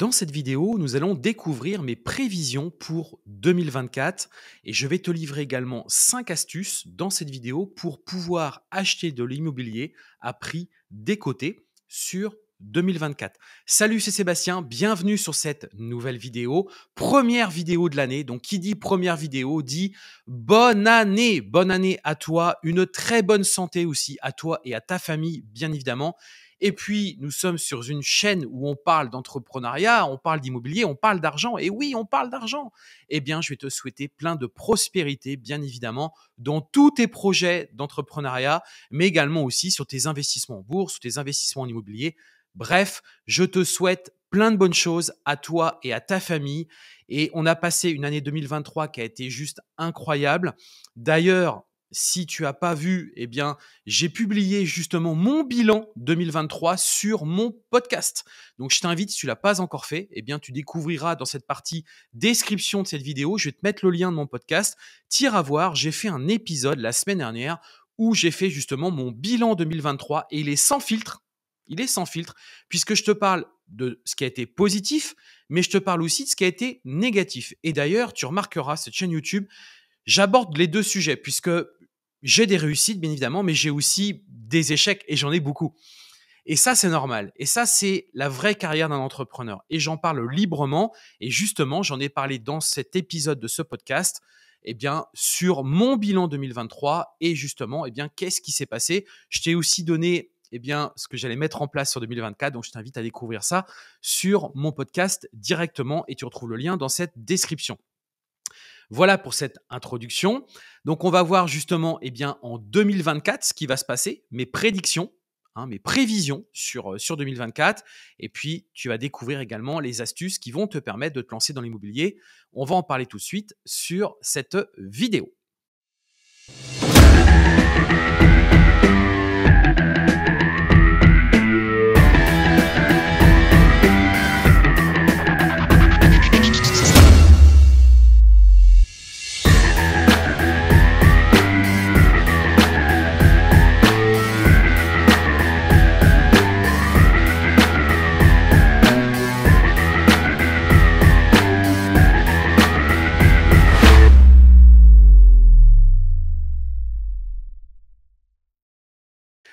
Dans cette vidéo, nous allons découvrir mes prévisions pour 2024 et je vais te livrer également 5 astuces dans cette vidéo pour pouvoir acheter de l'immobilier à prix décoté sur 2024. Salut, c'est Sébastien, bienvenue sur cette nouvelle vidéo. Première vidéo de l'année, donc qui dit première vidéo dit bonne année, bonne année à toi, une très bonne santé aussi à toi et à ta famille bien évidemment. Et puis, nous sommes sur une chaîne où on parle d'entrepreneuriat, on parle d'immobilier, on parle d'argent. Et oui, on parle d'argent. Eh bien, je vais te souhaiter plein de prospérité, bien évidemment, dans tous tes projets d'entrepreneuriat, mais également aussi sur tes investissements en bourse, sur tes investissements en immobilier. Bref, je te souhaite plein de bonnes choses à toi et à ta famille. Et on a passé une année 2023 qui a été juste incroyable. D'ailleurs, si tu as pas vu, eh bien, j'ai publié justement mon bilan 2023 sur mon podcast. Donc, je t'invite, si tu l'as pas encore fait, eh bien, tu découvriras dans cette partie description de cette vidéo. Je vais te mettre le lien de mon podcast. Tire à voir, j'ai fait un épisode la semaine dernière où j'ai fait justement mon bilan 2023 et il est sans filtre. Il est sans filtre puisque je te parle de ce qui a été positif, mais je te parle aussi de ce qui a été négatif. Et d'ailleurs, tu remarqueras cette chaîne YouTube. J'aborde les deux sujets puisque j'ai des réussites, bien évidemment, mais j'ai aussi des échecs et j'en ai beaucoup. Et ça, c'est normal. Et ça, c'est la vraie carrière d'un entrepreneur. Et j'en parle librement. Et justement, j'en ai parlé dans cet épisode de ce podcast. Eh bien, sur mon bilan 2023 et justement, eh bien, qu'est-ce qui s'est passé Je t'ai aussi donné eh bien, ce que j'allais mettre en place sur 2024. Donc, je t'invite à découvrir ça sur mon podcast directement et tu retrouves le lien dans cette description. Voilà pour cette introduction. Donc on va voir justement eh bien, en 2024 ce qui va se passer, mes prédictions, hein, mes prévisions sur, euh, sur 2024. Et puis tu vas découvrir également les astuces qui vont te permettre de te lancer dans l'immobilier. On va en parler tout de suite sur cette vidéo.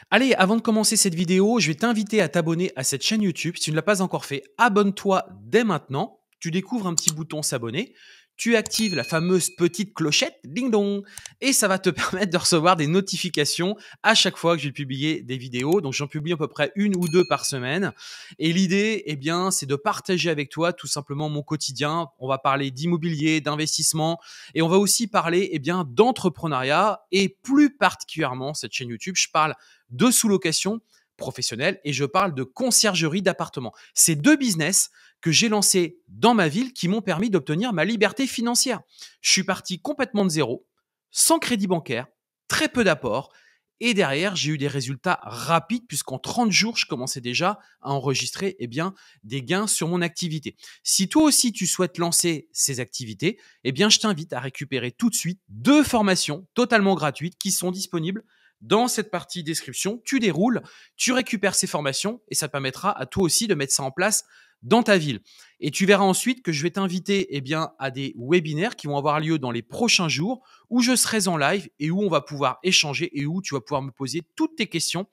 Allez, avant de commencer cette vidéo, je vais t'inviter à t'abonner à cette chaîne YouTube. Si tu ne l'as pas encore fait, abonne-toi dès maintenant. Tu découvres un petit bouton s'abonner. Tu actives la fameuse petite clochette, ding dong, et ça va te permettre de recevoir des notifications à chaque fois que je vais publier des vidéos. Donc j'en publie à peu près une ou deux par semaine. Et l'idée, eh bien, c'est de partager avec toi tout simplement mon quotidien. On va parler d'immobilier, d'investissement, et on va aussi parler, eh bien, d'entrepreneuriat et plus particulièrement cette chaîne YouTube. Je parle de sous-location professionnelle et je parle de conciergerie d'appartements. Ces deux business que j'ai lancés dans ma ville qui m'ont permis d'obtenir ma liberté financière. Je suis parti complètement de zéro, sans crédit bancaire, très peu d'apports et derrière, j'ai eu des résultats rapides puisqu'en 30 jours, je commençais déjà à enregistrer eh bien, des gains sur mon activité. Si toi aussi tu souhaites lancer ces activités, eh bien, je t'invite à récupérer tout de suite deux formations totalement gratuites qui sont disponibles dans cette partie description, tu déroules, tu récupères ces formations et ça te permettra à toi aussi de mettre ça en place dans ta ville. Et tu verras ensuite que je vais t'inviter eh bien, à des webinaires qui vont avoir lieu dans les prochains jours où je serai en live et où on va pouvoir échanger et où tu vas pouvoir me poser toutes tes questions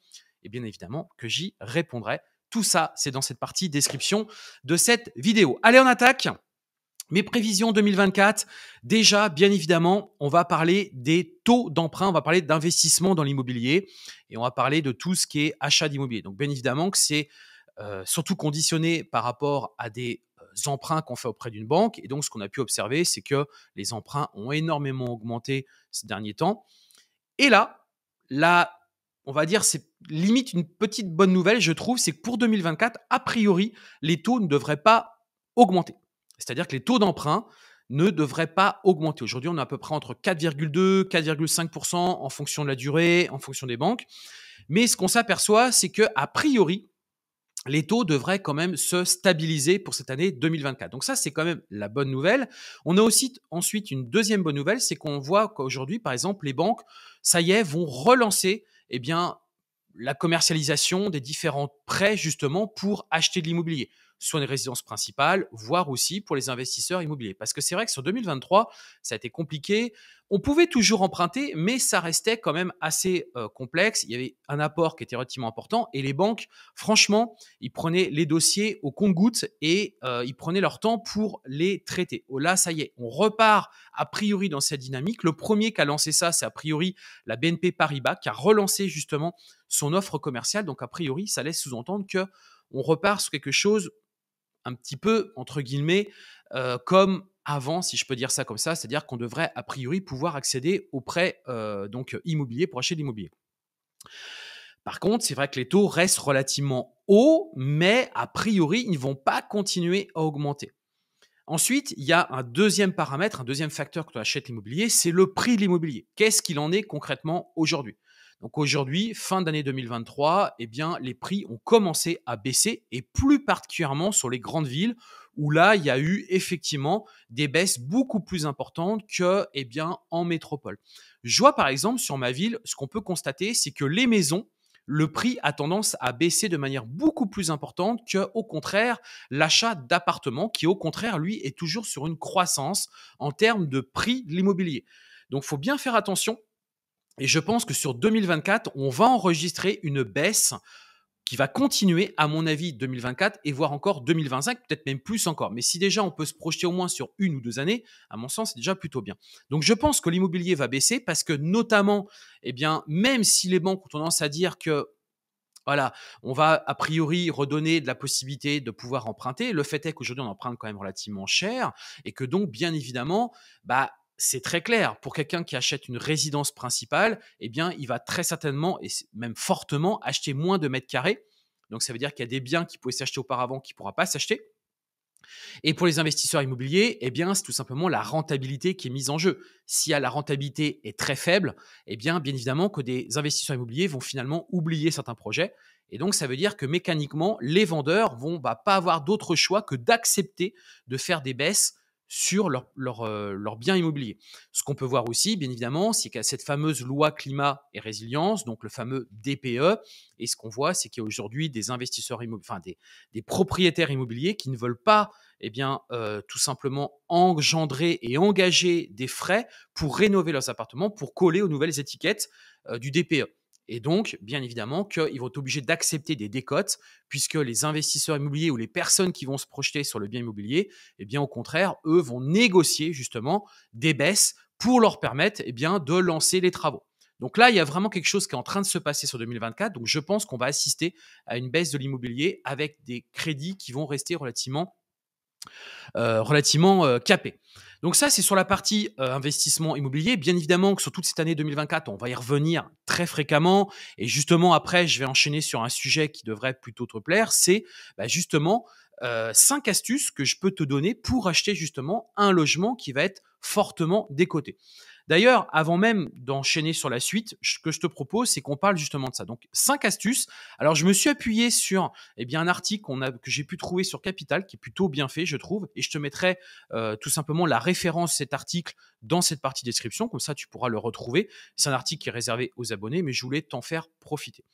et bien évidemment que j'y répondrai. Tout ça, c'est dans cette partie description de cette vidéo. Allez, on attaque mes prévisions 2024, déjà, bien évidemment, on va parler des taux d'emprunt, on va parler d'investissement dans l'immobilier et on va parler de tout ce qui est achat d'immobilier. Donc, bien évidemment que c'est euh, surtout conditionné par rapport à des euh, emprunts qu'on fait auprès d'une banque. Et donc, ce qu'on a pu observer, c'est que les emprunts ont énormément augmenté ces derniers temps. Et là, là, on va dire, c'est limite une petite bonne nouvelle, je trouve, c'est que pour 2024, a priori, les taux ne devraient pas augmenter. C'est-à-dire que les taux d'emprunt ne devraient pas augmenter. Aujourd'hui, on est à peu près entre 4,2, 4,5% en fonction de la durée, en fonction des banques. Mais ce qu'on s'aperçoit, c'est que a priori, les taux devraient quand même se stabiliser pour cette année 2024. Donc ça, c'est quand même la bonne nouvelle. On a aussi ensuite une deuxième bonne nouvelle, c'est qu'on voit qu'aujourd'hui, par exemple, les banques, ça y est, vont relancer, eh bien, la commercialisation des différents prêts justement pour acheter de l'immobilier sur une résidence principale, voire aussi pour les investisseurs immobiliers. Parce que c'est vrai que sur 2023, ça a été compliqué. On pouvait toujours emprunter, mais ça restait quand même assez euh, complexe. Il y avait un apport qui était relativement important et les banques, franchement, ils prenaient les dossiers au compte-gouttes et euh, ils prenaient leur temps pour les traiter. Oh là, ça y est, on repart a priori dans cette dynamique. Le premier qui a lancé ça, c'est a priori la BNP Paribas qui a relancé justement son offre commerciale. Donc a priori, ça laisse sous-entendre que on repart sur quelque chose un petit peu, entre guillemets, euh, comme avant, si je peux dire ça comme ça, c'est-à-dire qu'on devrait a priori pouvoir accéder au prêt euh, donc, euh, immobilier pour acheter de l'immobilier. Par contre, c'est vrai que les taux restent relativement hauts, mais a priori, ils ne vont pas continuer à augmenter. Ensuite, il y a un deuxième paramètre, un deuxième facteur quand on achète l'immobilier, c'est le prix de l'immobilier. Qu'est-ce qu'il en est concrètement aujourd'hui donc aujourd'hui, fin d'année 2023, eh bien, les prix ont commencé à baisser et plus particulièrement sur les grandes villes où là, il y a eu effectivement des baisses beaucoup plus importantes que, eh bien, en métropole. Je vois par exemple sur ma ville, ce qu'on peut constater, c'est que les maisons le prix a tendance à baisser de manière beaucoup plus importante que, au contraire, l'achat d'appartements qui, au contraire, lui, est toujours sur une croissance en termes de prix de l'immobilier. Donc, il faut bien faire attention et je pense que sur 2024, on va enregistrer une baisse qui va continuer, à mon avis, 2024 et voire encore 2025, peut-être même plus encore. Mais si déjà on peut se projeter au moins sur une ou deux années, à mon sens, c'est déjà plutôt bien. Donc je pense que l'immobilier va baisser parce que notamment, et eh bien, même si les banques ont tendance à dire que voilà, on va a priori redonner de la possibilité de pouvoir emprunter. Le fait est qu'aujourd'hui on emprunte quand même relativement cher et que donc bien évidemment, bah c'est très clair. Pour quelqu'un qui achète une résidence principale, eh bien, il va très certainement et même fortement acheter moins de mètres carrés. Donc, ça veut dire qu'il y a des biens qui pouvaient s'acheter auparavant qui ne pourra pas s'acheter. Et pour les investisseurs immobiliers, eh bien, c'est tout simplement la rentabilité qui est mise en jeu. Si la rentabilité est très faible, eh bien, bien évidemment que des investisseurs immobiliers vont finalement oublier certains projets. Et donc, ça veut dire que mécaniquement, les vendeurs vont bah, pas avoir d'autre choix que d'accepter de faire des baisses sur leurs euh, biens immobiliers. Ce qu'on peut voir aussi, bien évidemment, c'est qu'à cette fameuse loi climat et résilience, donc le fameux DPE. Et ce qu'on voit, c'est qu'il y a aujourd'hui des investisseurs immobiliers, enfin des, propriétaires immobiliers qui ne veulent pas, eh bien, euh, tout simplement engendrer et engager des frais pour rénover leurs appartements, pour coller aux nouvelles étiquettes euh, du DPE. Et donc, bien évidemment, qu'ils vont être obligés d'accepter des décotes, puisque les investisseurs immobiliers ou les personnes qui vont se projeter sur le bien immobilier, eh bien, au contraire, eux vont négocier justement des baisses pour leur permettre eh bien, de lancer les travaux. Donc là, il y a vraiment quelque chose qui est en train de se passer sur 2024. Donc je pense qu'on va assister à une baisse de l'immobilier avec des crédits qui vont rester relativement, euh, relativement euh, capés. Donc ça, c'est sur la partie euh, investissement immobilier. Bien évidemment que sur toute cette année 2024, on va y revenir très fréquemment. Et justement, après, je vais enchaîner sur un sujet qui devrait plutôt te plaire. C'est bah, justement euh, cinq astuces que je peux te donner pour acheter justement un logement qui va être fortement décoté. D'ailleurs, avant même d'enchaîner sur la suite, ce que je te propose, c'est qu'on parle justement de ça. Donc, cinq astuces. Alors, je me suis appuyé sur eh bien, un article que j'ai pu trouver sur Capital, qui est plutôt bien fait, je trouve, et je te mettrai euh, tout simplement la référence de cet article dans cette partie description, comme ça tu pourras le retrouver. C'est un article qui est réservé aux abonnés, mais je voulais t'en faire profiter.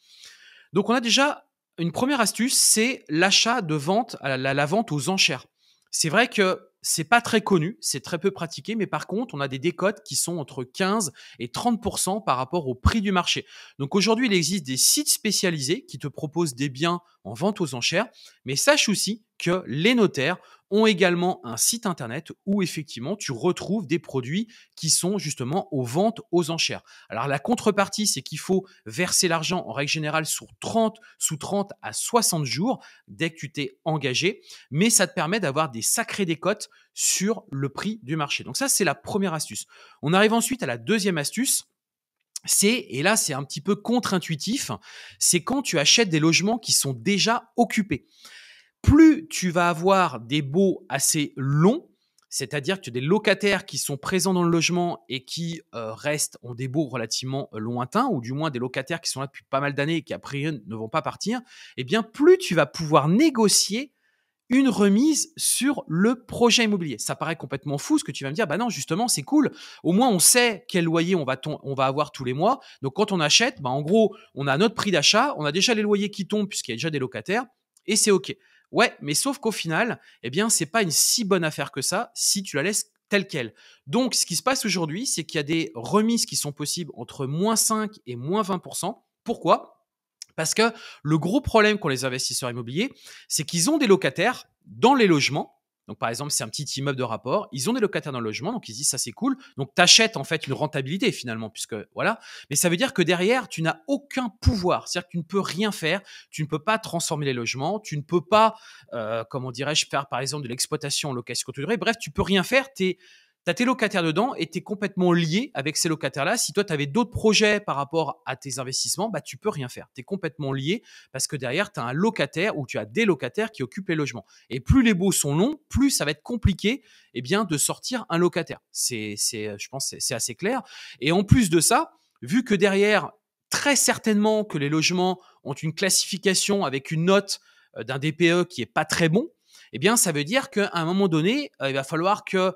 Donc, on a déjà une première astuce, c'est l'achat de vente, à la vente aux enchères. C'est vrai que c'est pas très connu, c'est très peu pratiqué, mais par contre, on a des décotes qui sont entre 15 et 30% par rapport au prix du marché. Donc aujourd'hui, il existe des sites spécialisés qui te proposent des biens en vente aux enchères, mais sache aussi que les notaires ont également un site internet où effectivement tu retrouves des produits qui sont justement aux ventes aux enchères. Alors la contrepartie, c'est qu'il faut verser l'argent en règle générale sur 30, sous 30 à 60 jours dès que tu t'es engagé, mais ça te permet d'avoir des sacrés décotes sur le prix du marché. Donc ça, c'est la première astuce. On arrive ensuite à la deuxième astuce c'est, et là c'est un petit peu contre-intuitif, c'est quand tu achètes des logements qui sont déjà occupés plus tu vas avoir des baux assez longs, c'est-à-dire que tu as des locataires qui sont présents dans le logement et qui euh, restent, ont des baux relativement euh, lointains, ou du moins des locataires qui sont là depuis pas mal d'années et qui, a ne vont pas partir, eh bien, plus tu vas pouvoir négocier une remise sur le projet immobilier. Ça paraît complètement fou ce que tu vas me dire. Bah non, justement, c'est cool. Au moins, on sait quel loyer on va, on va avoir tous les mois. Donc, quand on achète, bah, en gros, on a notre prix d'achat, on a déjà les loyers qui tombent puisqu'il y a déjà des locataires et c'est OK. Ouais, mais sauf qu'au final, eh bien, c'est pas une si bonne affaire que ça si tu la laisses telle qu'elle. Donc, ce qui se passe aujourd'hui, c'est qu'il y a des remises qui sont possibles entre moins 5 et moins 20%. Pourquoi Parce que le gros problème qu'ont les investisseurs immobiliers, c'est qu'ils ont des locataires dans les logements donc, par exemple, c'est un petit immeuble de rapport. Ils ont des locataires dans le logement, donc ils disent ça c'est cool. Donc, tu achètes en fait une rentabilité finalement, puisque voilà. Mais ça veut dire que derrière, tu n'as aucun pouvoir. C'est-à-dire que tu ne peux rien faire. Tu ne peux pas transformer les logements. Tu ne peux pas, euh, comment dirais-je, faire par exemple de l'exploitation en location Bref, tu peux rien faire. Tu es tu as tes locataires dedans et tu es complètement lié avec ces locataires-là. Si toi, tu avais d'autres projets par rapport à tes investissements, bah, tu peux rien faire. Tu es complètement lié parce que derrière, tu as un locataire ou tu as des locataires qui occupent les logements. Et plus les baux sont longs, plus ça va être compliqué eh bien, de sortir un locataire. C'est, je pense c'est assez clair. Et en plus de ça, vu que derrière, très certainement que les logements ont une classification avec une note euh, d'un DPE qui est pas très bon, eh bien, ça veut dire qu'à un moment donné, euh, il va falloir que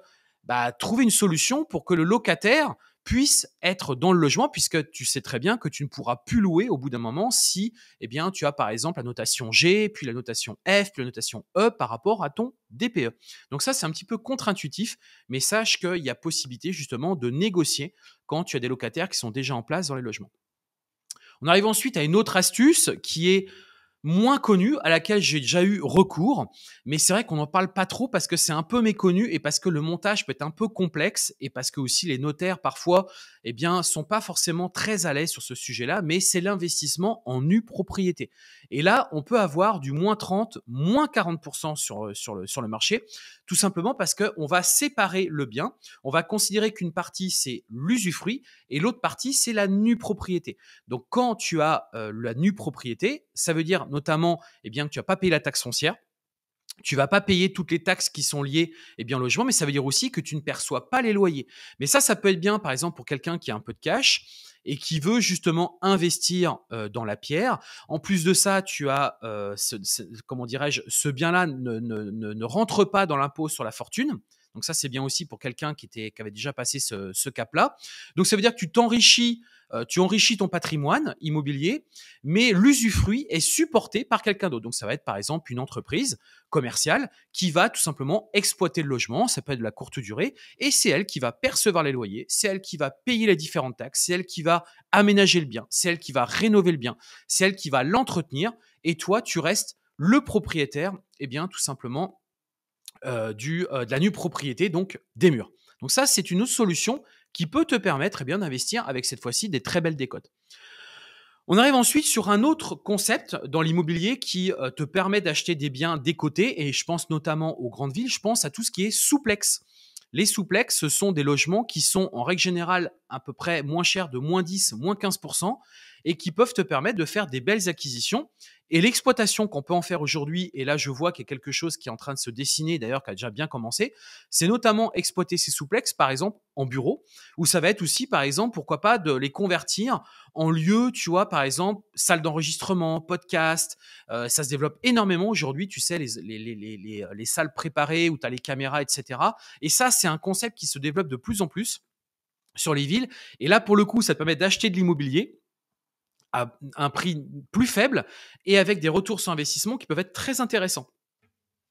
bah, trouver une solution pour que le locataire puisse être dans le logement, puisque tu sais très bien que tu ne pourras plus louer au bout d'un moment si eh bien, tu as par exemple la notation G, puis la notation F, puis la notation E par rapport à ton DPE. Donc ça, c'est un petit peu contre-intuitif, mais sache qu'il y a possibilité justement de négocier quand tu as des locataires qui sont déjà en place dans les logements. On arrive ensuite à une autre astuce qui est moins connue à laquelle j'ai déjà eu recours, mais c'est vrai qu'on n'en parle pas trop parce que c'est un peu méconnu et parce que le montage peut être un peu complexe et parce que aussi les notaires parfois eh bien sont pas forcément très à l'aise sur ce sujet-là, mais c'est l'investissement en nue propriété. Et là, on peut avoir du moins 30, moins 40% sur, euh, sur, le, sur le marché, tout simplement parce qu'on va séparer le bien, on va considérer qu'une partie c'est l'usufruit et l'autre partie c'est la nue propriété. Donc quand tu as euh, la nue propriété, ça veut dire notamment eh bien, que tu n'as pas payé la taxe foncière. Tu vas pas payer toutes les taxes qui sont liées eh bien, au logement, mais ça veut dire aussi que tu ne perçois pas les loyers. Mais ça, ça peut être bien, par exemple, pour quelqu'un qui a un peu de cash et qui veut justement investir euh, dans la pierre. En plus de ça, tu as, euh, ce, comment dirais-je, ce bien-là ne, rentre pas dans l'impôt sur la fortune. Donc ça, c'est bien aussi pour quelqu'un qui, qui avait déjà passé ce cap-là. Donc ça veut dire que tu t'enrichis euh, tu enrichis ton patrimoine immobilier, mais l'usufruit est supporté par quelqu'un d'autre. Donc ça va être par exemple une entreprise commerciale qui va tout simplement exploiter le logement, ça peut être de la courte durée, et c'est elle qui va percevoir les loyers, c'est elle qui va payer les différentes taxes, c'est elle qui va aménager le bien, c'est elle qui va rénover le bien, c'est elle qui va l'entretenir, et toi tu restes le propriétaire, eh bien tout simplement euh, du, euh, de la nue propriété, donc des murs. Donc ça, c'est une autre solution qui peut te permettre eh bien d'investir avec cette fois-ci des très belles décotes. On arrive ensuite sur un autre concept dans l'immobilier qui euh, te permet d'acheter des biens décotés et je pense notamment aux grandes villes, je pense à tout ce qui est souplex. Les souplex, ce sont des logements qui sont en règle générale à peu près moins chers de moins 10, moins 15%, et qui peuvent te permettre de faire des belles acquisitions. Et l'exploitation qu'on peut en faire aujourd'hui, et là je vois qu'il y a quelque chose qui est en train de se dessiner, d'ailleurs qui a déjà bien commencé, c'est notamment exploiter ces souplexes, par exemple en bureau, où ça va être aussi, par exemple, pourquoi pas de les convertir en lieu, tu vois, par exemple, salle d'enregistrement, podcast. Euh, ça se développe énormément aujourd'hui, tu sais, les, les, les, les euh, salles préparées où tu as les caméras, etc. Et ça, c'est un concept qui se développe de plus en plus sur les villes. Et là, pour le coup, ça te permet d'acheter de l'immobilier un prix plus faible et avec des retours sur investissement qui peuvent être très intéressants.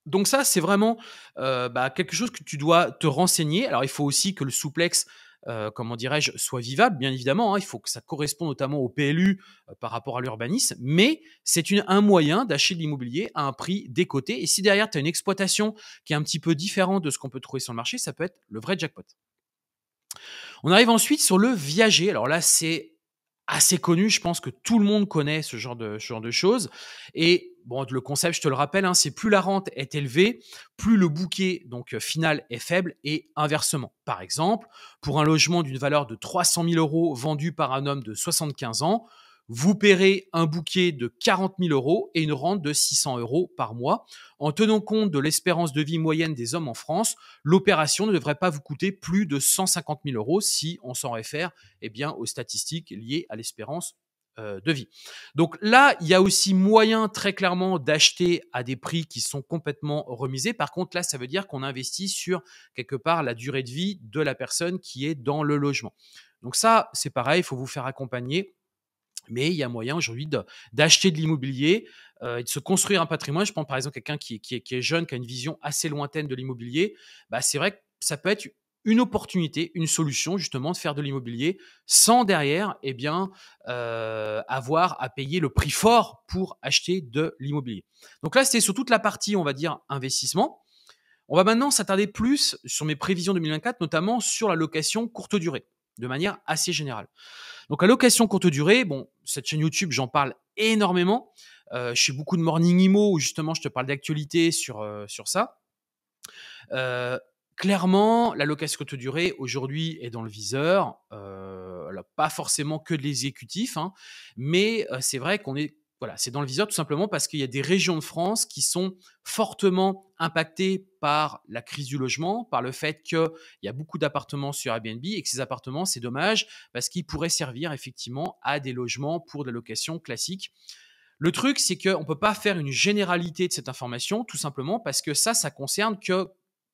Donc ça, c'est vraiment euh, bah, quelque chose que tu dois te renseigner. Alors il faut aussi que le souplex, euh, comment dirais-je, soit vivable, bien évidemment. Hein. Il faut que ça corresponde notamment au PLU euh, par rapport à l'urbanisme. Mais c'est un moyen d'acheter de l'immobilier à un prix décoté. Et si derrière, tu as une exploitation qui est un petit peu différente de ce qu'on peut trouver sur le marché, ça peut être le vrai jackpot. On arrive ensuite sur le viager. Alors là, c'est assez connu. Je pense que tout le monde connaît ce genre de, genre de choses. Et bon, le concept, je te le rappelle, hein, c'est plus la rente est élevée, plus le bouquet donc euh, final est faible et inversement. Par exemple, pour un logement d'une valeur de 300 000 euros vendu par un homme de 75 ans, vous paierez un bouquet de 40 000 euros et une rente de 600 euros par mois. En tenant compte de l'espérance de vie moyenne des hommes en France, l'opération ne devrait pas vous coûter plus de 150 000 euros si on s'en réfère eh bien, aux statistiques liées à l'espérance euh, de vie. Donc là, il y a aussi moyen très clairement d'acheter à des prix qui sont complètement remisés. Par contre, là, ça veut dire qu'on investit sur quelque part la durée de vie de la personne qui est dans le logement. Donc ça, c'est pareil, il faut vous faire accompagner mais il y a moyen aujourd'hui d'acheter de, l'immobilier euh, et de se construire un patrimoine. Je prends par exemple quelqu'un qui, est jeune, qui a une vision assez lointaine de l'immobilier. Bah, c'est vrai que ça peut être une opportunité, une solution justement de faire de l'immobilier sans derrière et eh bien, euh, avoir à payer le prix fort pour acheter de l'immobilier. Donc là, c'était sur toute la partie, on va dire, investissement. On va maintenant s'attarder plus sur mes prévisions 2024, notamment sur la location courte durée de manière assez générale. Donc la location courte durée, bon, cette chaîne YouTube, j'en parle énormément. Euh, je suis beaucoup de morning imo où justement je te parle d'actualité sur, euh, sur ça. Euh, clairement, la location courte durée aujourd'hui est dans le viseur. pas forcément que de l'exécutif, hein, mais c'est vrai qu'on est voilà, c'est dans le viseur tout simplement parce qu'il y a des régions de France qui sont fortement impactées par la crise du logement, par le fait qu'il y a beaucoup d'appartements sur Airbnb et que ces appartements, c'est dommage parce qu'ils pourraient servir effectivement à des logements pour des locations classiques. Le truc, c'est qu'on ne peut pas faire une généralité de cette information tout simplement parce que ça, ça concerne que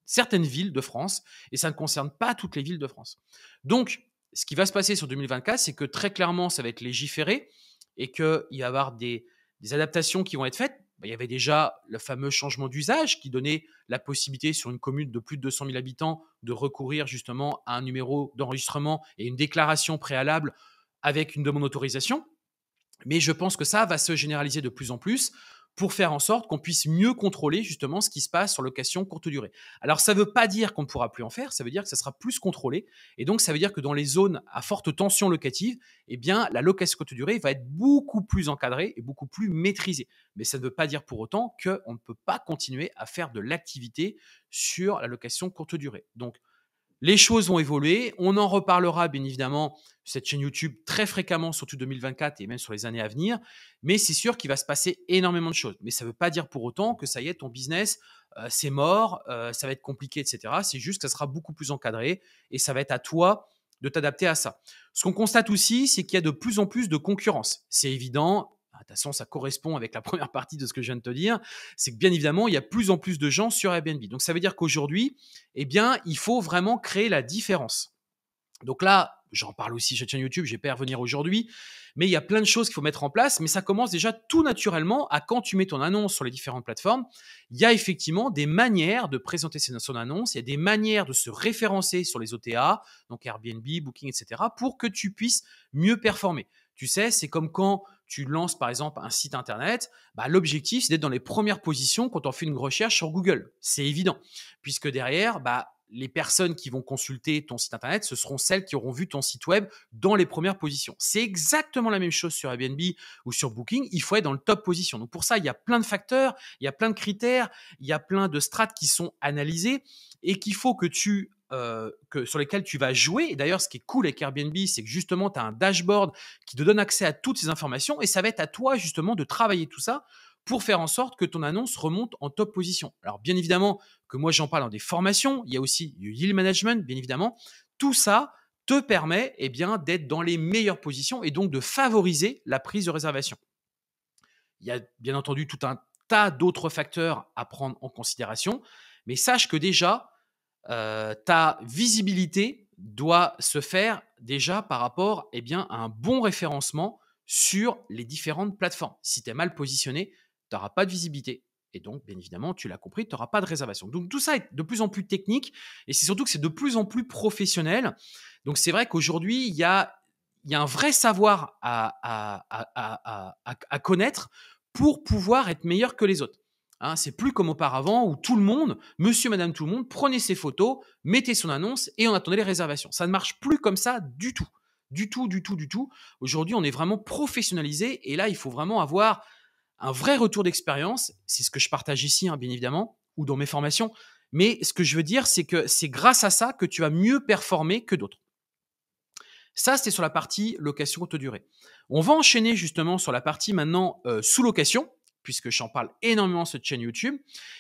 certaines villes de France et ça ne concerne pas toutes les villes de France. Donc, ce qui va se passer sur 2024, c'est que très clairement, ça va être légiféré et qu'il va y avoir des, adaptations qui vont être faites, bah, il y avait déjà le fameux changement d'usage qui donnait la possibilité sur une commune de plus de 200 000 habitants de recourir justement à un numéro d'enregistrement et une déclaration préalable avec une demande d'autorisation. Mais je pense que ça va se généraliser de plus en plus pour faire en sorte qu'on puisse mieux contrôler justement ce qui se passe sur location courte durée. Alors ça ne veut pas dire qu'on ne pourra plus en faire, ça veut dire que ça sera plus contrôlé. Et donc ça veut dire que dans les zones à forte tension locative, eh bien la location courte durée va être beaucoup plus encadrée et beaucoup plus maîtrisée. Mais ça ne veut pas dire pour autant qu'on ne peut pas continuer à faire de l'activité sur la location courte durée. Donc les choses vont évoluer, On en reparlera bien évidemment cette chaîne YouTube très fréquemment, surtout 2024 et même sur les années à venir. Mais c'est sûr qu'il va se passer énormément de choses. Mais ça ne veut pas dire pour autant que ça y est, ton business, euh, c'est mort, euh, ça va être compliqué, etc. C'est juste que ça sera beaucoup plus encadré et ça va être à toi de t'adapter à ça. Ce qu'on constate aussi, c'est qu'il y a de plus en plus de concurrence. C'est évident, ah, de toute façon, ça correspond avec la première partie de ce que je viens de te dire, c'est que bien évidemment, il y a plus en plus de gens sur Airbnb. Donc ça veut dire qu'aujourd'hui, eh bien, il faut vraiment créer la différence. Donc là, j'en parle aussi sur la chaîne YouTube, je vais pas revenir aujourd'hui, mais il y a plein de choses qu'il faut mettre en place, mais ça commence déjà tout naturellement à quand tu mets ton annonce sur les différentes plateformes, il y a effectivement des manières de présenter son annonce, il y a des manières de se référencer sur les OTA, donc Airbnb, Booking, etc., pour que tu puisses mieux performer. Tu sais, c'est comme quand tu lances par exemple un site internet, bah, l'objectif c'est d'être dans les premières positions quand on fait une recherche sur Google. C'est évident, puisque derrière, bah, les personnes qui vont consulter ton site internet, ce seront celles qui auront vu ton site web dans les premières positions. C'est exactement la même chose sur Airbnb ou sur Booking. Il faut être dans le top position. Donc pour ça, il y a plein de facteurs, il y a plein de critères, il y a plein de strates qui sont analysées et qu'il faut que tu euh, sur lesquels tu vas jouer. Et d'ailleurs, ce qui est cool avec Airbnb, c'est que justement, tu as un dashboard qui te donne accès à toutes ces informations et ça va être à toi justement de travailler tout ça pour faire en sorte que ton annonce remonte en top position. Alors, bien évidemment, que moi j'en parle dans des formations, il y a aussi du yield management, bien évidemment. Tout ça te permet eh bien, d'être dans les meilleures positions et donc de favoriser la prise de réservation. Il y a bien entendu tout un tas d'autres facteurs à prendre en considération, mais sache que déjà, euh, ta visibilité doit se faire déjà par rapport eh bien, à un bon référencement sur les différentes plateformes. Si tu es mal positionné, tu n'auras pas de visibilité. Et donc, bien évidemment, tu l'as compris, tu n'auras pas de réservation. Donc, tout ça est de plus en plus technique et c'est surtout que c'est de plus en plus professionnel. Donc, c'est vrai qu'aujourd'hui, il y a, y a un vrai savoir à connaître pour pouvoir être meilleur que les autres. Hein, c'est plus comme auparavant où tout le monde, monsieur, madame, tout le monde, prenait ses photos, mettait son annonce et on attendait les réservations. Ça ne marche plus comme ça du tout. Du tout, du tout, du tout. Aujourd'hui, on est vraiment professionnalisé et là, il faut vraiment avoir un vrai retour d'expérience. C'est ce que je partage ici, hein, bien évidemment, ou dans mes formations. Mais ce que je veux dire, c'est que c'est grâce à ça que tu vas mieux performer que d'autres. Ça, c'était sur la partie location haute durée. On va enchaîner justement sur la partie maintenant euh, sous-location puisque j'en parle énormément sur cette chaîne YouTube.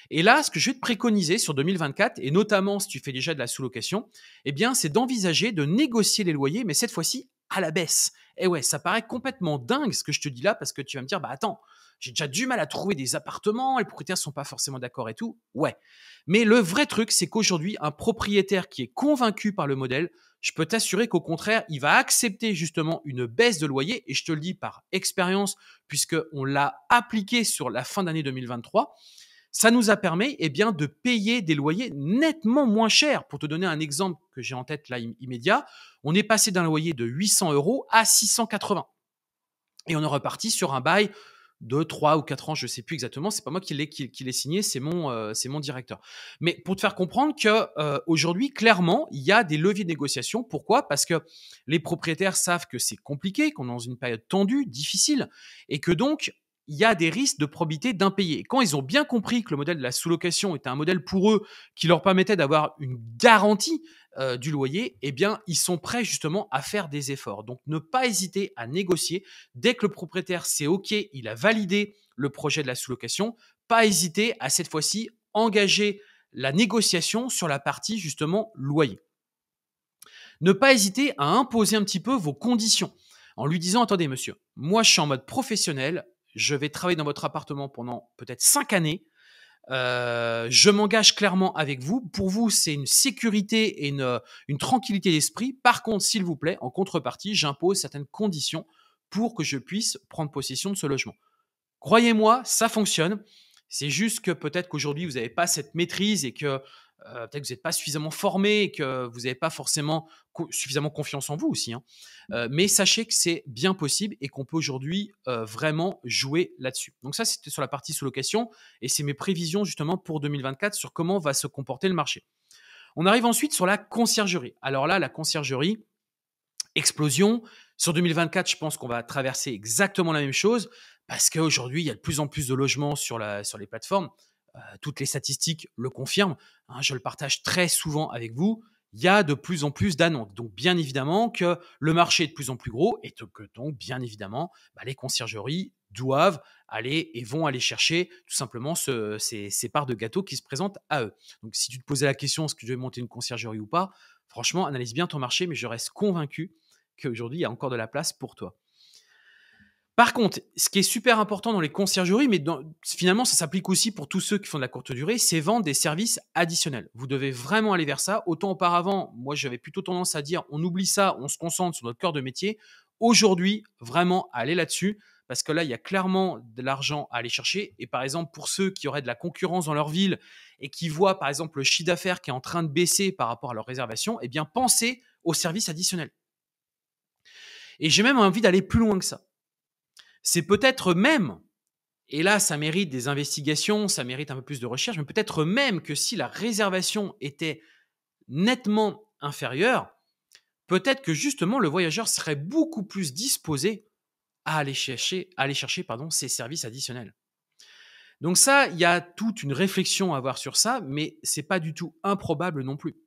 Et là, ce que je vais te préconiser sur 2024, et notamment si tu fais déjà de la sous-location, eh bien, c'est d'envisager de négocier les loyers, mais cette fois-ci à la baisse. Et eh ouais, ça paraît complètement dingue ce que je te dis là, parce que tu vas me dire, bah attends, j'ai déjà du mal à trouver des appartements, les propriétaires ne sont pas forcément d'accord et tout. Ouais. Mais le vrai truc, c'est qu'aujourd'hui, un propriétaire qui est convaincu par le modèle je peux t'assurer qu'au contraire, il va accepter justement une baisse de loyer. Et je te le dis par expérience, puisqu'on l'a appliqué sur la fin d'année 2023. Ça nous a permis eh bien, de payer des loyers nettement moins chers. Pour te donner un exemple que j'ai en tête là immédiat, on est passé d'un loyer de 800 euros à 680. Et on est reparti sur un bail 2, trois ou quatre ans, je ne sais plus exactement. C'est pas moi qui l'ai, qui, l'ai signé, c'est mon, euh, c'est mon directeur. Mais pour te faire comprendre que euh, aujourd'hui, clairement, il y a des leviers de négociation. Pourquoi Parce que les propriétaires savent que c'est compliqué, qu'on est dans une période tendue, difficile, et que donc il y a des risques de probité d'impayés. Quand ils ont bien compris que le modèle de la sous-location était un modèle pour eux qui leur permettait d'avoir une garantie euh, du loyer, eh bien, ils sont prêts justement à faire des efforts. Donc, ne pas hésiter à négocier. Dès que le propriétaire, c'est OK, il a validé le projet de la sous-location, pas hésiter à cette fois-ci engager la négociation sur la partie justement loyer. Ne pas hésiter à imposer un petit peu vos conditions en lui disant, attendez monsieur, moi je suis en mode professionnel, je vais travailler dans votre appartement pendant peut-être cinq années. Euh, je m'engage clairement avec vous. Pour vous, c'est une sécurité et une tranquillité d'esprit. Par contre, s'il vous plaît, en contrepartie, j'impose certaines conditions pour que je puisse prendre possession de ce logement. Croyez-moi, ça fonctionne. C'est juste que peut-être qu'aujourd'hui, vous n'avez pas cette maîtrise et que euh, peut-être que vous n'êtes pas suffisamment formé et que vous n'avez pas forcément suffisamment confiance en vous aussi. Hein. Mmh. Euh, mais sachez que c'est bien possible et qu'on peut aujourd'hui euh, vraiment jouer là-dessus. Donc ça, c'était sur la partie sous-location et c'est mes prévisions justement pour 2024 sur comment va se comporter le marché. On arrive ensuite sur la conciergerie. Alors là, la conciergerie, explosion. Sur 2024, je pense qu'on va traverser exactement la même chose parce qu'aujourd'hui, il y a de plus en plus de logements sur les plateformes. Euh, toutes les statistiques le confirment, hein, je le partage très souvent avec vous, il y a de plus en plus d'annonces. Donc, bien évidemment que le marché est de plus en plus gros et que donc, bien évidemment, bah, les conciergeries doivent aller et vont aller chercher tout simplement ces, ces, parts de gâteau qui se présentent à eux. Donc, si tu te posais la question, est-ce que je vais monter une conciergerie ou pas Franchement, analyse bien ton marché, mais je reste convaincu qu'aujourd'hui, il y a encore de la place pour toi. Par contre, ce qui est super important dans les conciergeries, mais finalement ça s'applique aussi pour tous ceux qui font de la courte durée, c'est vendre des services additionnels. Vous devez vraiment aller vers ça. Autant auparavant, moi j'avais plutôt tendance à dire on oublie ça, on se concentre sur notre cœur de métier. Aujourd'hui, vraiment aller là-dessus parce que là, il y a clairement de l'argent à aller chercher. Et par exemple, pour ceux qui auraient de la concurrence dans leur ville et qui voient, par exemple, le chiffre d'affaires qui est en train de baisser par rapport à leurs réservations, eh bien, pensez aux services additionnels. Et j'ai même envie d'aller plus loin que ça c'est peut-être même, et là ça mérite des investigations, ça mérite un peu plus de recherche, mais peut-être même que si la réservation était nettement inférieure, peut-être que justement le voyageur serait beaucoup plus disposé à aller chercher, à aller chercher pardon, ces services additionnels. Donc ça, il y a toute une réflexion à avoir sur ça, mais c'est pas du tout improbable non plus.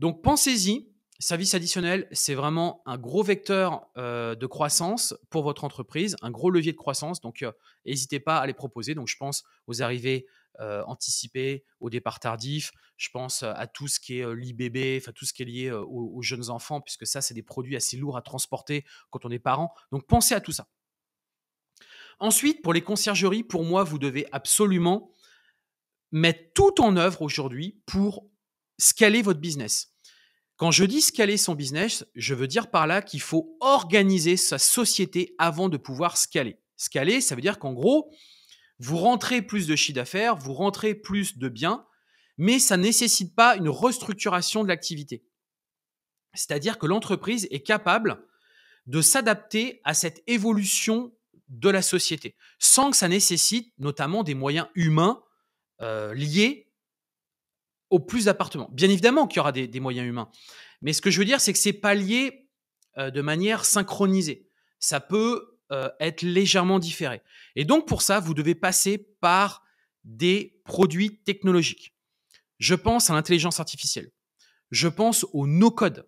Donc pensez-y, Service additionnel, c'est vraiment un gros vecteur euh, de croissance pour votre entreprise, un gros levier de croissance. Donc, euh, n'hésitez pas à les proposer. Donc, je pense aux arrivées euh, anticipées, au départ tardif. Je pense à tout ce qui est l'IBB, enfin tout ce qui est lié aux, aux, jeunes enfants, puisque ça, c'est des produits assez lourds à transporter quand on est parent. Donc, pensez à tout ça. Ensuite, pour les conciergeries, pour moi, vous devez absolument mettre tout en œuvre aujourd'hui pour scaler votre business. Quand je dis scaler son business, je veux dire par là qu'il faut organiser sa société avant de pouvoir scaler. Scaler, ça veut dire qu'en gros, vous rentrez plus de chiffre d'affaires, vous rentrez plus de biens, mais ça ne nécessite pas une restructuration de l'activité. C'est-à-dire que l'entreprise est capable de s'adapter à cette évolution de la société, sans que ça nécessite notamment des moyens humains euh, liés au plus d'appartements. Bien évidemment qu'il y aura des, moyens humains. Mais ce que je veux dire, c'est que c'est pas lié euh, de manière synchronisée. Ça peut euh, être légèrement différé. Et donc, pour ça, vous devez passer par des produits technologiques. Je pense à l'intelligence artificielle. Je pense au no-code.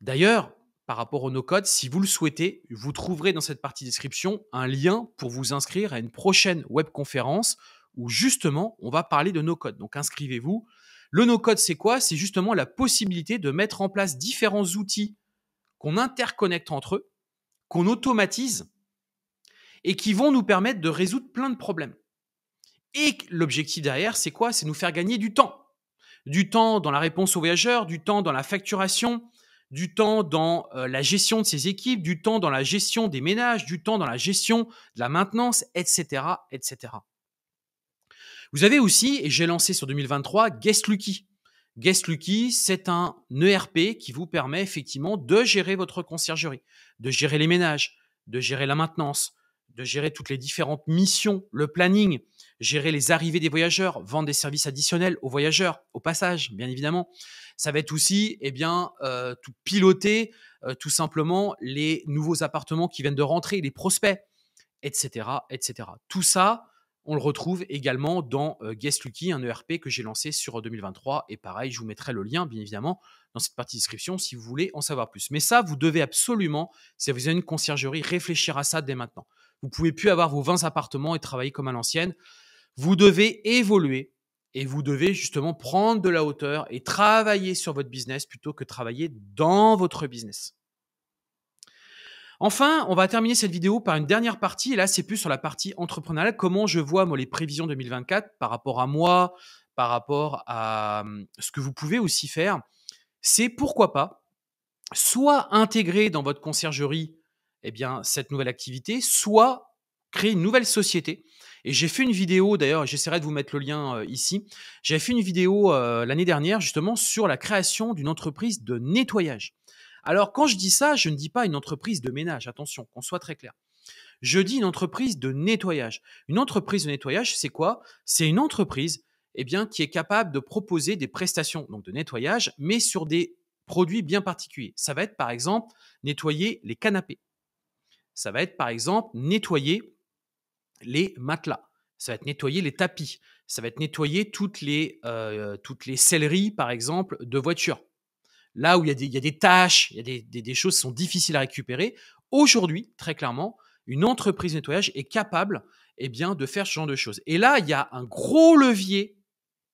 D'ailleurs, par rapport au no-code, si vous le souhaitez, vous trouverez dans cette partie description un lien pour vous inscrire à une prochaine webconférence où justement, on va parler de no-code. Donc, inscrivez-vous le no-code, c'est quoi C'est justement la possibilité de mettre en place différents outils qu'on interconnecte entre eux, qu'on automatise et qui vont nous permettre de résoudre plein de problèmes. Et l'objectif derrière, c'est quoi C'est nous faire gagner du temps. Du temps dans la réponse aux voyageurs, du temps dans la facturation, du temps dans euh, la gestion de ses équipes, du temps dans la gestion des ménages, du temps dans la gestion de la maintenance, etc., etc. Vous avez aussi, et j'ai lancé sur 2023, Guest Lucky. Guest Lucky, c'est un ERP qui vous permet effectivement de gérer votre conciergerie, de gérer les ménages, de gérer la maintenance, de gérer toutes les différentes missions, le planning, gérer les arrivées des voyageurs, vendre des services additionnels aux voyageurs, au passage, bien évidemment. Ça va être aussi, et eh bien, euh, tout piloter euh, tout simplement les nouveaux appartements qui viennent de rentrer, les prospects, etc., etc. Tout ça, on le retrouve également dans euh, Guest Lucky, un ERP que j'ai lancé sur 2023. Euh, et pareil, je vous mettrai le lien, bien évidemment, dans cette partie description si vous voulez en savoir plus. Mais ça, vous devez absolument, si vous avez une conciergerie, réfléchir à ça dès maintenant. Vous pouvez plus avoir vos 20 appartements et travailler comme à l'ancienne. Vous devez évoluer et vous devez justement prendre de la hauteur et travailler sur votre business plutôt que travailler dans votre business. Enfin, on va terminer cette vidéo par une dernière partie. Et là, c'est plus sur la partie entrepreneuriale. Comment je vois, les prévisions 2024 par rapport à moi, par rapport à hum, ce que vous pouvez aussi faire. C'est pourquoi pas, soit intégrer dans votre conciergerie eh bien, cette nouvelle activité, soit créer une nouvelle société. Et j'ai fait une vidéo, d'ailleurs, j'essaierai de vous mettre le lien euh, ici. J'ai fait une vidéo euh, l'année dernière, justement, sur la création d'une entreprise de nettoyage. Alors quand je dis ça, je ne dis pas une entreprise de ménage, attention, qu'on soit très clair. Je dis une entreprise de nettoyage. Une entreprise de nettoyage, c'est quoi C'est une entreprise eh bien, qui est capable de proposer des prestations donc de nettoyage, mais sur des produits bien particuliers. Ça va être par exemple nettoyer les canapés. Ça va être par exemple nettoyer les matelas. Ça va être nettoyer les tapis. Ça va être nettoyer toutes les, euh, toutes les selleries, par exemple, de voitures là où il y a des, tâches, il y a des, choses qui sont difficiles à récupérer. Aujourd'hui, très clairement, une entreprise de nettoyage est capable eh bien, de faire ce genre de choses. Et là, il y a un gros levier,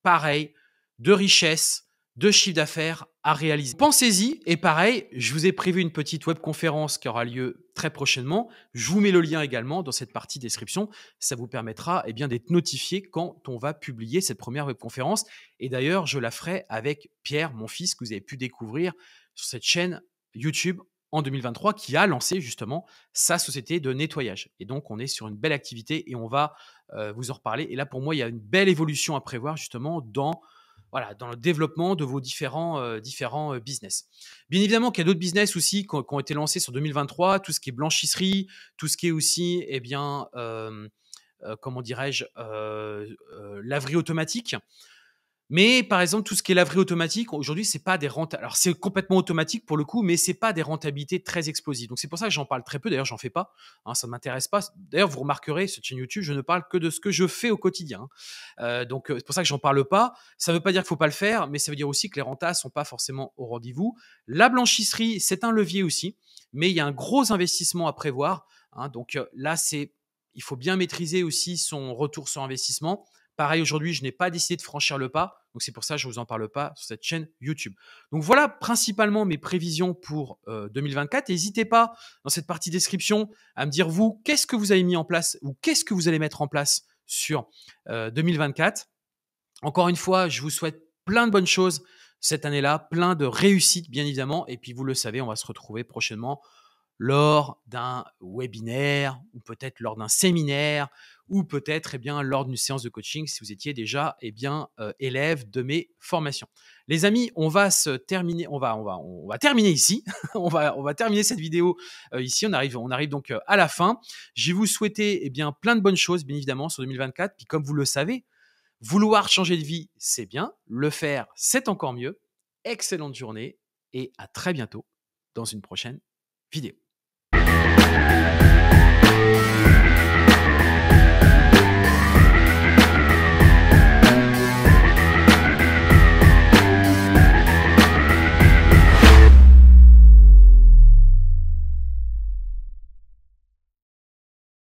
pareil, de richesse, de chiffre d'affaires à réaliser. Pensez-y et pareil, je vous ai prévu une petite webconférence qui aura lieu très prochainement. Je vous mets le lien également dans cette partie description. Ça vous permettra eh bien d'être notifié quand on va publier cette première webconférence. Et d'ailleurs, je la ferai avec Pierre, mon fils, que vous avez pu découvrir sur cette chaîne YouTube en 2023 qui a lancé justement sa société de nettoyage. Et donc on est sur une belle activité et on va euh, vous en reparler. Et là pour moi il y a une belle évolution à prévoir justement dans voilà, dans le développement de vos différents, euh, euh, business. Bien évidemment qu'il y a d'autres business aussi qui ont, été lancés sur 2023, tout ce qui est blanchisserie, tout ce qui est aussi, eh bien, euh, comment dirais-je, laverie automatique. Mais par exemple, tout ce qui est laverie automatique, aujourd'hui, c'est pas des rentes. Alors, c'est complètement automatique pour le coup, mais c'est pas des rentabilités très explosives. Donc, c'est pour ça que j'en parle très peu. D'ailleurs, j'en fais pas. Hein, ça ne m'intéresse pas. D'ailleurs, vous remarquerez, sur chaîne YouTube, je ne parle que de ce que je fais au quotidien. Hein. Euh, donc, euh, c'est pour ça que j'en parle pas. Ça ne veut pas dire qu'il faut pas le faire, mais ça veut dire aussi que les ne sont pas forcément au rendez-vous. La blanchisserie, c'est un levier aussi, mais il y a un gros investissement à prévoir. Hein. donc euh, là, c'est il faut bien maîtriser aussi son retour sur investissement. Pareil, aujourd'hui, je n'ai pas décidé de franchir le pas. Donc, c'est pour ça que je ne vous en parle pas sur cette chaîne YouTube. Donc, voilà principalement mes prévisions pour 2024. Euh, N'hésitez pas, dans cette partie description, à me dire, vous, qu'est-ce que vous avez mis en place ou qu'est-ce que vous allez mettre en place sur 2024. Euh, Encore une fois, je vous souhaite plein de bonnes choses cette année-là, plein de réussites, bien évidemment. Et puis, vous le savez, on va se retrouver prochainement lors d'un webinaire ou peut-être lors d'un séminaire ou peut-être eh bien lors d'une séance de coaching si vous étiez déjà eh bien euh, élève de mes formations. Les amis, on va se terminer on va on va on va terminer ici. on va on va terminer cette vidéo euh, ici, on arrive on arrive donc euh, à la fin. Je vous souhaiter eh bien plein de bonnes choses bien évidemment sur 2024 puis comme vous le savez, vouloir changer de vie, c'est bien, le faire, c'est encore mieux. Excellente journée et à très bientôt dans une prochaine vidéo.